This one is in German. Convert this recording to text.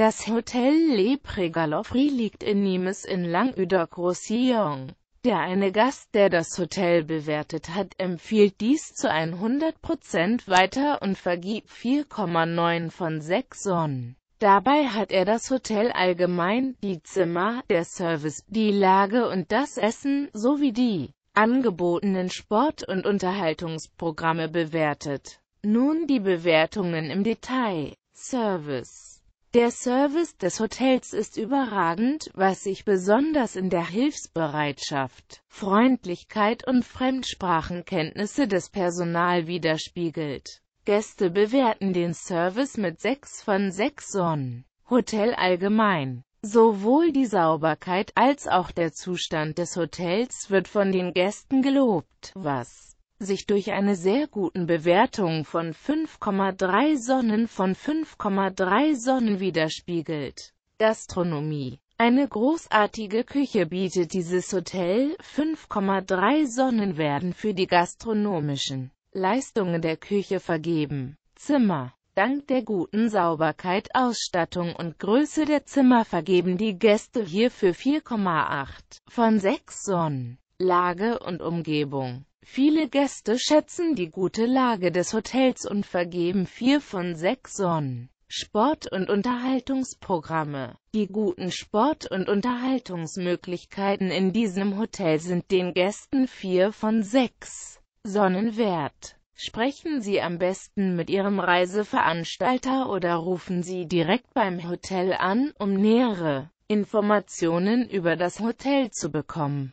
Das Hotel Le Prégaloffi liegt in Nimes in Languedoc-Roussillon. Der eine Gast, der das Hotel bewertet hat, empfiehlt dies zu 100% weiter und vergibt 4,9 von 6 Sonnen. Dabei hat er das Hotel allgemein, die Zimmer, der Service, die Lage und das Essen, sowie die angebotenen Sport- und Unterhaltungsprogramme bewertet. Nun die Bewertungen im Detail. Service der Service des Hotels ist überragend, was sich besonders in der Hilfsbereitschaft, Freundlichkeit und Fremdsprachenkenntnisse des Personal widerspiegelt. Gäste bewerten den Service mit 6 von 6 Sonnen. Hotel allgemein. Sowohl die Sauberkeit als auch der Zustand des Hotels wird von den Gästen gelobt, was sich durch eine sehr guten Bewertung von 5,3 Sonnen von 5,3 Sonnen widerspiegelt. Gastronomie eine großartige Küche bietet dieses Hotel, 5,3 Sonnen werden für die gastronomischen Leistungen der Küche vergeben. Zimmer Dank der guten Sauberkeit, Ausstattung und Größe der Zimmer vergeben die Gäste hierfür 4,8 von 6 Sonnen. Lage und Umgebung. Viele Gäste schätzen die gute Lage des Hotels und vergeben vier von sechs Sonnen. Sport- und Unterhaltungsprogramme. Die guten Sport- und Unterhaltungsmöglichkeiten in diesem Hotel sind den Gästen 4 von 6 Sonnen wert. Sprechen Sie am besten mit Ihrem Reiseveranstalter oder rufen Sie direkt beim Hotel an, um nähere Informationen über das Hotel zu bekommen.